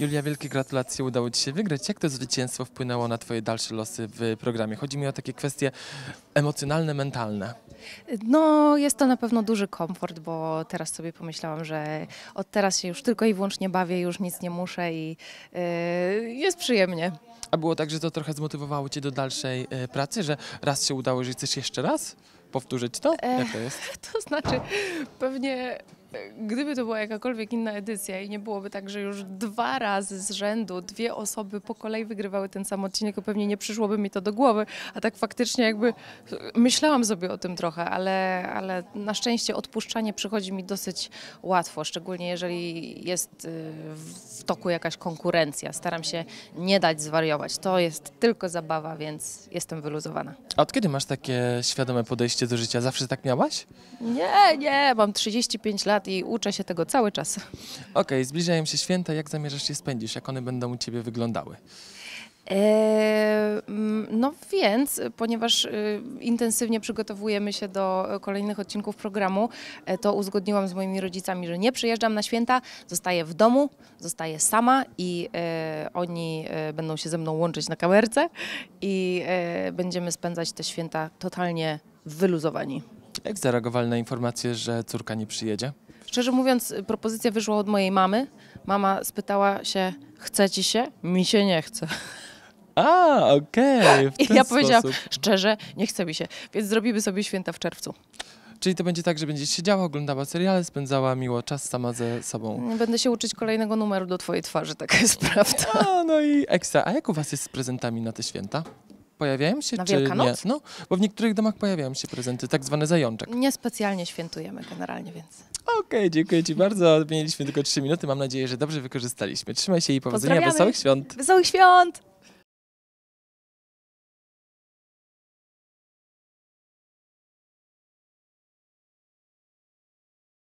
Julia, wielkie gratulacje, udało Ci się wygrać. Jak to zwycięstwo wpłynęło na Twoje dalsze losy w programie? Chodzi mi o takie kwestie emocjonalne, mentalne. No, jest to na pewno duży komfort, bo teraz sobie pomyślałam, że od teraz się już tylko i wyłącznie bawię, już nic nie muszę i yy, jest przyjemnie. A było tak, że to trochę zmotywowało Cię do dalszej yy, pracy, że raz się udało, że chcesz jeszcze raz? powtórzyć to? Jak to jest? E, to znaczy, pewnie gdyby to była jakakolwiek inna edycja i nie byłoby tak, że już dwa razy z rzędu dwie osoby po kolei wygrywały ten sam odcinek, to pewnie nie przyszłoby mi to do głowy, a tak faktycznie jakby myślałam sobie o tym trochę, ale, ale na szczęście odpuszczanie przychodzi mi dosyć łatwo, szczególnie jeżeli jest y, w toku jakaś konkurencja. Staram się nie dać zwariować. To jest tylko zabawa, więc jestem wyluzowana. A od kiedy masz takie świadome podejście do życia? Zawsze tak miałaś? Nie, nie, mam 35 lat lat i uczę się tego cały czas. Okej, okay, zbliżają się święta. Jak zamierzasz się spędzić? Jak one będą u ciebie wyglądały? E, mm, no więc, ponieważ y, intensywnie przygotowujemy się do e, kolejnych odcinków programu, e, to uzgodniłam z moimi rodzicami, że nie przyjeżdżam na święta, zostaję w domu, zostaję sama i oni będą się ze mną łączyć na kamerce i będziemy spędzać te święta totalnie wyluzowani. Jak zareagowali na informację, że córka nie przyjedzie? Szczerze mówiąc, propozycja wyszła od mojej mamy. Mama spytała się, chce ci się? Mi się nie chce. A, okej. Okay, I ja powiedziałam, szczerze, nie chce mi się, więc zrobimy sobie święta w czerwcu. Czyli to będzie tak, że będziesz siedziała, oglądała seriale, spędzała miło czas sama ze sobą. Będę się uczyć kolejnego numeru do twojej twarzy, taka jest prawda. A, no i ekstra. A jak u was jest z prezentami na te święta? Pojawiają się, na czy Wielkanoc? nie? No, bo w niektórych domach pojawiają się prezenty, tak zwane zajączek. Niespecjalnie świętujemy generalnie, więc... Okej, okay, dziękuję Ci bardzo. Mieliśmy tylko trzy minuty. Mam nadzieję, że dobrze wykorzystaliśmy. Trzymaj się i powodzenia. Wesołych świąt. Wesołych świąt!